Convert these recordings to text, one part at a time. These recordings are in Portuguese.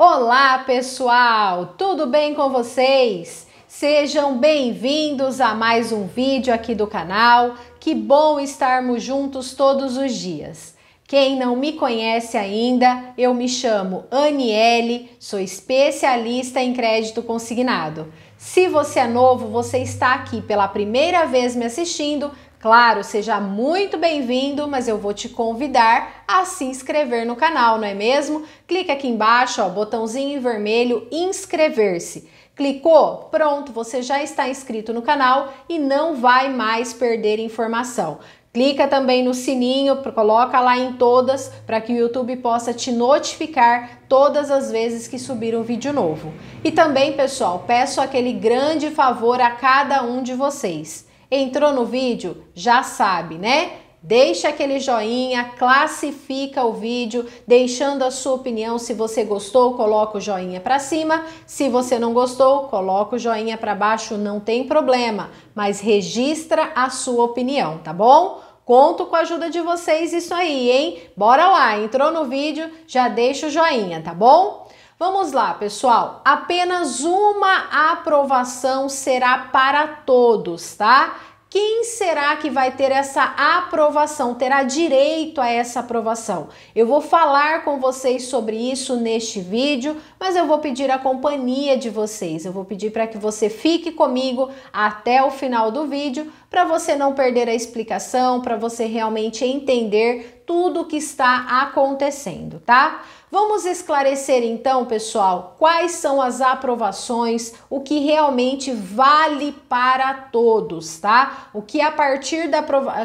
Olá, pessoal! Tudo bem com vocês? Sejam bem-vindos a mais um vídeo aqui do canal. Que bom estarmos juntos todos os dias. Quem não me conhece ainda, eu me chamo Aniele, sou especialista em crédito consignado. Se você é novo, você está aqui pela primeira vez me assistindo, Claro, seja muito bem-vindo, mas eu vou te convidar a se inscrever no canal, não é mesmo? Clique aqui embaixo, ó, botãozinho vermelho inscrever-se. Clicou? Pronto, você já está inscrito no canal e não vai mais perder informação. Clica também no sininho, coloca lá em todas para que o YouTube possa te notificar todas as vezes que subir um vídeo novo. E também, pessoal, peço aquele grande favor a cada um de vocês. Entrou no vídeo? Já sabe, né? Deixa aquele joinha, classifica o vídeo, deixando a sua opinião. Se você gostou, coloca o joinha para cima. Se você não gostou, coloca o joinha para baixo, não tem problema, mas registra a sua opinião, tá bom? Conto com a ajuda de vocês isso aí, hein? Bora lá, entrou no vídeo, já deixa o joinha, tá bom? Vamos lá, pessoal. Apenas uma aprovação será para todos, tá? Quem será que vai ter essa aprovação, terá direito a essa aprovação? Eu vou falar com vocês sobre isso neste vídeo, mas eu vou pedir a companhia de vocês. Eu vou pedir para que você fique comigo até o final do vídeo, para você não perder a explicação, para você realmente entender tudo o que está acontecendo, tá? Vamos esclarecer então, pessoal, quais são as aprovações, o que realmente vale para todos, tá? O que a partir da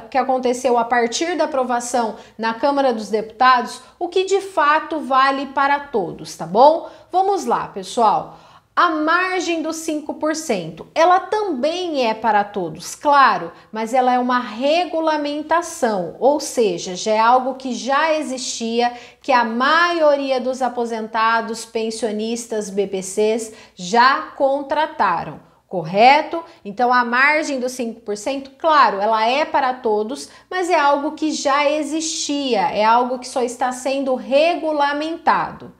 que aconteceu a partir da aprovação na Câmara dos Deputados, o que de fato vale para todos, tá bom? Vamos lá, pessoal. A margem dos 5%, ela também é para todos, claro, mas ela é uma regulamentação, ou seja, já é algo que já existia, que a maioria dos aposentados, pensionistas, BPCs já contrataram, correto? Então a margem dos 5%, claro, ela é para todos, mas é algo que já existia, é algo que só está sendo regulamentado.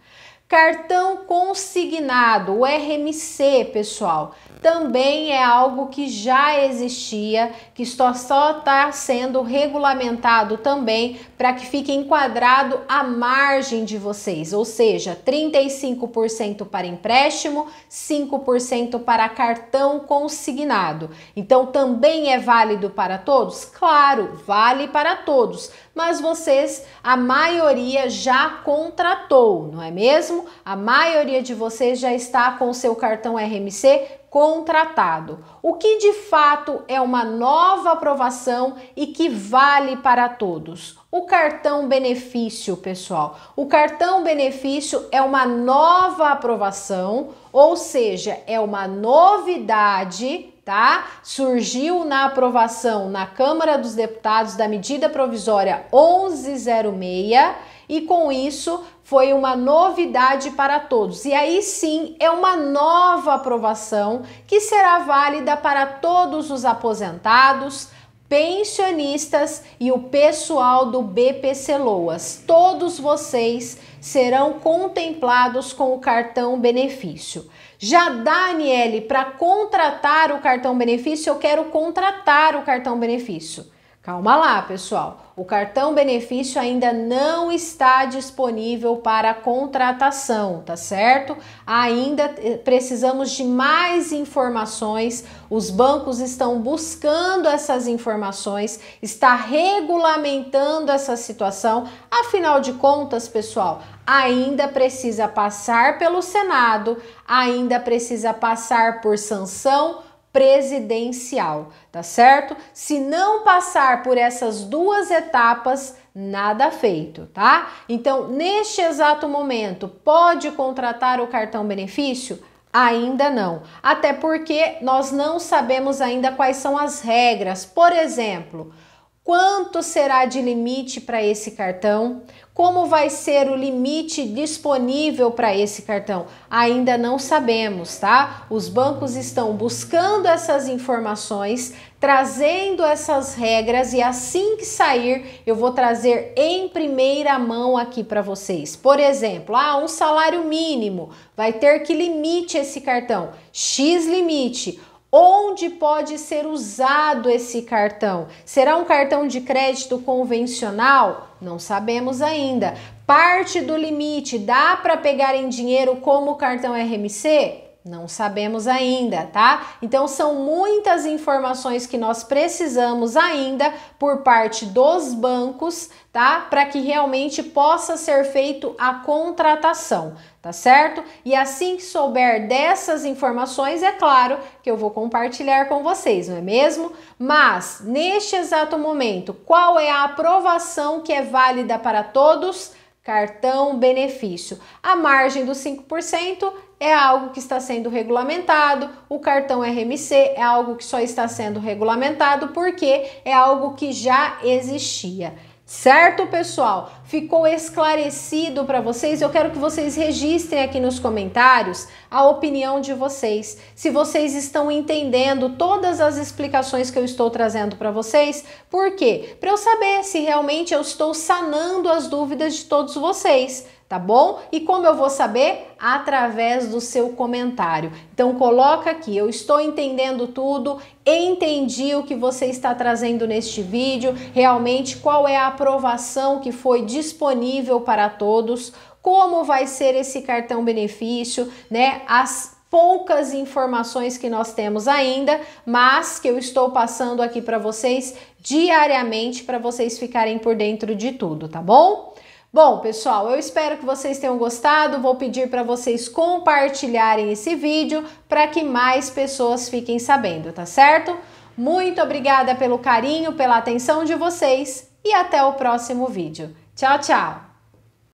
Cartão consignado, o RMC, pessoal, também é algo que já existia, que só está sendo regulamentado também para que fique enquadrado à margem de vocês, ou seja, 35% para empréstimo, 5% para cartão consignado. Então também é válido para todos? Claro, vale para todos, mas vocês, a maioria já contratou, não é mesmo? A maioria de vocês já está com seu cartão RMC contratado. O que de fato é uma nova aprovação e que vale para todos? O cartão benefício, pessoal. O cartão benefício é uma nova aprovação, ou seja, é uma novidade tá? Surgiu na aprovação na Câmara dos Deputados da medida provisória 1106 e com isso foi uma novidade para todos. E aí sim é uma nova aprovação que será válida para todos os aposentados, pensionistas e o pessoal do BPC Loas. Todos vocês serão contemplados com o cartão benefício. Já Daniele, para contratar o cartão benefício, eu quero contratar o cartão benefício. Calma lá, pessoal. O cartão benefício ainda não está disponível para contratação, tá certo? Ainda eh, precisamos de mais informações. Os bancos estão buscando essas informações, está regulamentando essa situação. Afinal de contas, pessoal, ainda precisa passar pelo Senado, ainda precisa passar por sanção presidencial, tá certo? Se não passar por essas duas etapas, nada feito, tá? Então, neste exato momento, pode contratar o cartão benefício? Ainda não, até porque nós não sabemos ainda quais são as regras. Por exemplo, Quanto será de limite para esse cartão? Como vai ser o limite disponível para esse cartão? Ainda não sabemos, tá? Os bancos estão buscando essas informações, trazendo essas regras e assim que sair, eu vou trazer em primeira mão aqui para vocês. Por exemplo, ah, um salário mínimo vai ter que limite esse cartão, X limite onde pode ser usado esse cartão. Será um cartão de crédito convencional? Não sabemos ainda. Parte do limite dá para pegar em dinheiro como cartão RMC? Não sabemos ainda, tá? Então são muitas informações que nós precisamos ainda por parte dos bancos, tá? Para que realmente possa ser feito a contratação, tá certo? E assim que souber dessas informações, é claro que eu vou compartilhar com vocês, não é mesmo? Mas neste exato momento, qual é a aprovação que é válida para todos? Cartão benefício. A margem dos 5% é algo que está sendo regulamentado, o cartão RMC é algo que só está sendo regulamentado porque é algo que já existia. Certo, pessoal? Ficou esclarecido para vocês? Eu quero que vocês registrem aqui nos comentários a opinião de vocês. Se vocês estão entendendo todas as explicações que eu estou trazendo para vocês, por quê? Para eu saber se realmente eu estou sanando as dúvidas de todos vocês tá bom? E como eu vou saber? Através do seu comentário. Então coloca aqui, eu estou entendendo tudo, entendi o que você está trazendo neste vídeo, realmente qual é a aprovação que foi disponível para todos, como vai ser esse cartão benefício, né? As poucas informações que nós temos ainda, mas que eu estou passando aqui para vocês diariamente para vocês ficarem por dentro de tudo, tá bom? Bom, pessoal, eu espero que vocês tenham gostado. Vou pedir para vocês compartilharem esse vídeo para que mais pessoas fiquem sabendo, tá certo? Muito obrigada pelo carinho, pela atenção de vocês e até o próximo vídeo. Tchau, tchau!